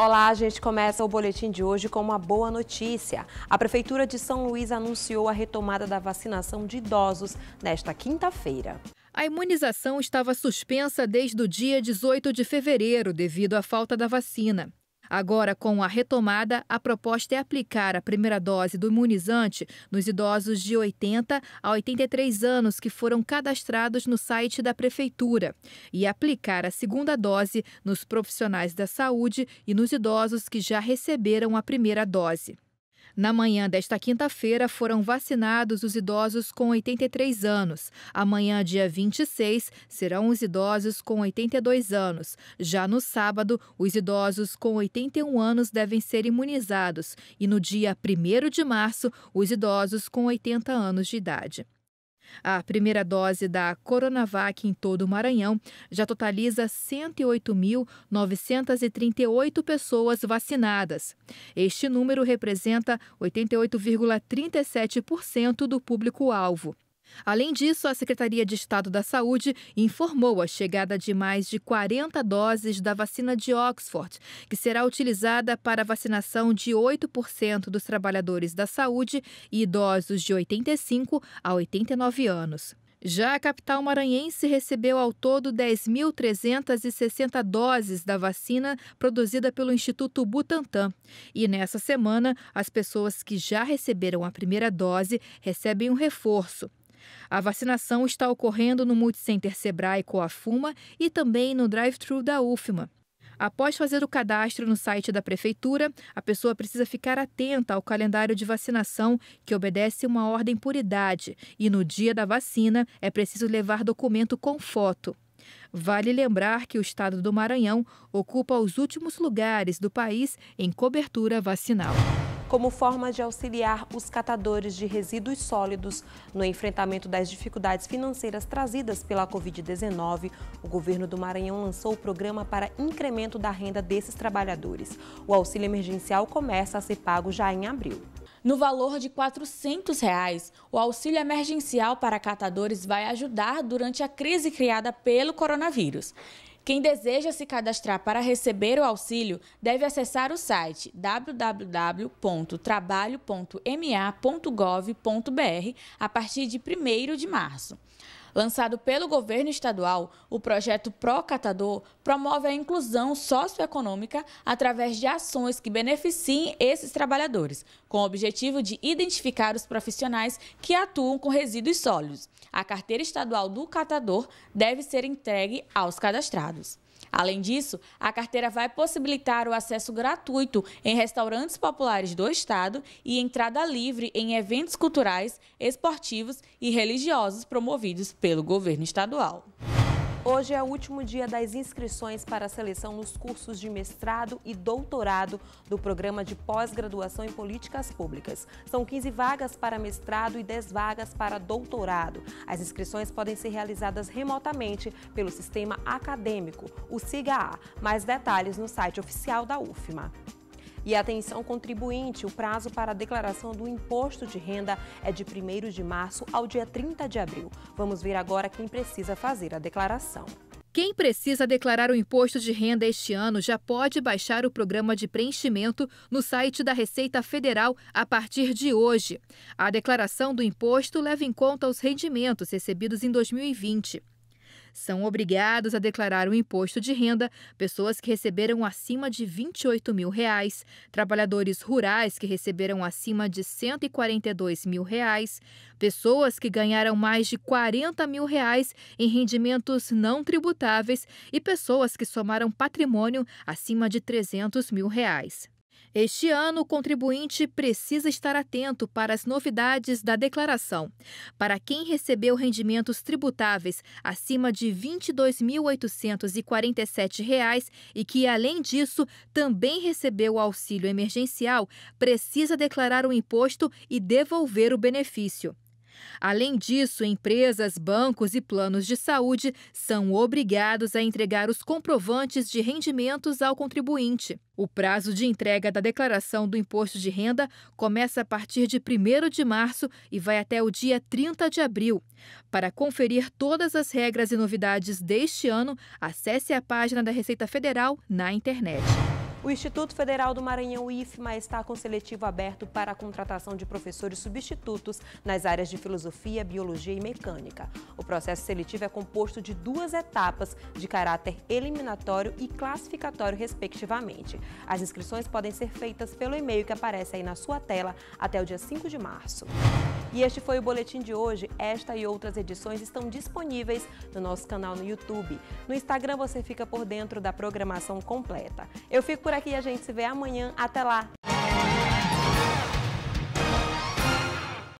Olá, a gente começa o boletim de hoje com uma boa notícia. A Prefeitura de São Luís anunciou a retomada da vacinação de idosos nesta quinta-feira. A imunização estava suspensa desde o dia 18 de fevereiro devido à falta da vacina. Agora, com a retomada, a proposta é aplicar a primeira dose do imunizante nos idosos de 80 a 83 anos que foram cadastrados no site da Prefeitura e aplicar a segunda dose nos profissionais da saúde e nos idosos que já receberam a primeira dose. Na manhã desta quinta-feira, foram vacinados os idosos com 83 anos. Amanhã, dia 26, serão os idosos com 82 anos. Já no sábado, os idosos com 81 anos devem ser imunizados. E no dia 1 de março, os idosos com 80 anos de idade. A primeira dose da Coronavac em todo o Maranhão já totaliza 108.938 pessoas vacinadas. Este número representa 88,37% do público-alvo. Além disso, a Secretaria de Estado da Saúde informou a chegada de mais de 40 doses da vacina de Oxford, que será utilizada para a vacinação de 8% dos trabalhadores da saúde e idosos de 85 a 89 anos. Já a capital maranhense recebeu ao todo 10.360 doses da vacina produzida pelo Instituto Butantan. E nessa semana, as pessoas que já receberam a primeira dose recebem um reforço. A vacinação está ocorrendo no Multicenter Sebrae Coafuma e também no drive-thru da UFMA. Após fazer o cadastro no site da Prefeitura, a pessoa precisa ficar atenta ao calendário de vacinação, que obedece uma ordem por idade, e no dia da vacina é preciso levar documento com foto. Vale lembrar que o estado do Maranhão ocupa os últimos lugares do país em cobertura vacinal como forma de auxiliar os catadores de resíduos sólidos no enfrentamento das dificuldades financeiras trazidas pela Covid-19. O governo do Maranhão lançou o programa para incremento da renda desses trabalhadores. O auxílio emergencial começa a ser pago já em abril. No valor de R$ 400, reais, o auxílio emergencial para catadores vai ajudar durante a crise criada pelo coronavírus. Quem deseja se cadastrar para receber o auxílio deve acessar o site www.trabalho.ma.gov.br a partir de 1 de março. Lançado pelo governo estadual, o projeto Procatador promove a inclusão socioeconômica através de ações que beneficiem esses trabalhadores, com o objetivo de identificar os profissionais que atuam com resíduos sólidos. A carteira estadual do catador deve ser entregue aos cadastrados. Além disso, a carteira vai possibilitar o acesso gratuito em restaurantes populares do estado e entrada livre em eventos culturais, esportivos e religiosos promovidos pelo governo estadual. Hoje é o último dia das inscrições para a seleção nos cursos de mestrado e doutorado do Programa de Pós-Graduação em Políticas Públicas. São 15 vagas para mestrado e 10 vagas para doutorado. As inscrições podem ser realizadas remotamente pelo sistema acadêmico, o siga Mais detalhes no site oficial da UFMA. E atenção contribuinte, o prazo para a declaração do imposto de renda é de 1 de março ao dia 30 de abril. Vamos ver agora quem precisa fazer a declaração. Quem precisa declarar o imposto de renda este ano já pode baixar o programa de preenchimento no site da Receita Federal a partir de hoje. A declaração do imposto leva em conta os rendimentos recebidos em 2020. São obrigados a declarar o imposto de renda pessoas que receberam acima de 28 mil reais, trabalhadores rurais que receberam acima de 142 mil reais, pessoas que ganharam mais de 40 mil reais em rendimentos não tributáveis e pessoas que somaram patrimônio acima de 300 mil reais. Este ano, o contribuinte precisa estar atento para as novidades da declaração. Para quem recebeu rendimentos tributáveis acima de R$ 22.847 e que, além disso, também recebeu o auxílio emergencial, precisa declarar o imposto e devolver o benefício. Além disso, empresas, bancos e planos de saúde são obrigados a entregar os comprovantes de rendimentos ao contribuinte. O prazo de entrega da declaração do imposto de renda começa a partir de 1 de março e vai até o dia 30 de abril. Para conferir todas as regras e novidades deste ano, acesse a página da Receita Federal na internet. O Instituto Federal do Maranhão, IFMA, está com seletivo aberto para a contratação de professores substitutos nas áreas de filosofia, biologia e mecânica. O processo seletivo é composto de duas etapas de caráter eliminatório e classificatório, respectivamente. As inscrições podem ser feitas pelo e-mail que aparece aí na sua tela até o dia 5 de março. E este foi o boletim de hoje. Esta e outras edições estão disponíveis no nosso canal no YouTube. No Instagram você fica por dentro da programação completa. Eu fico por aqui e a gente se vê amanhã. Até lá!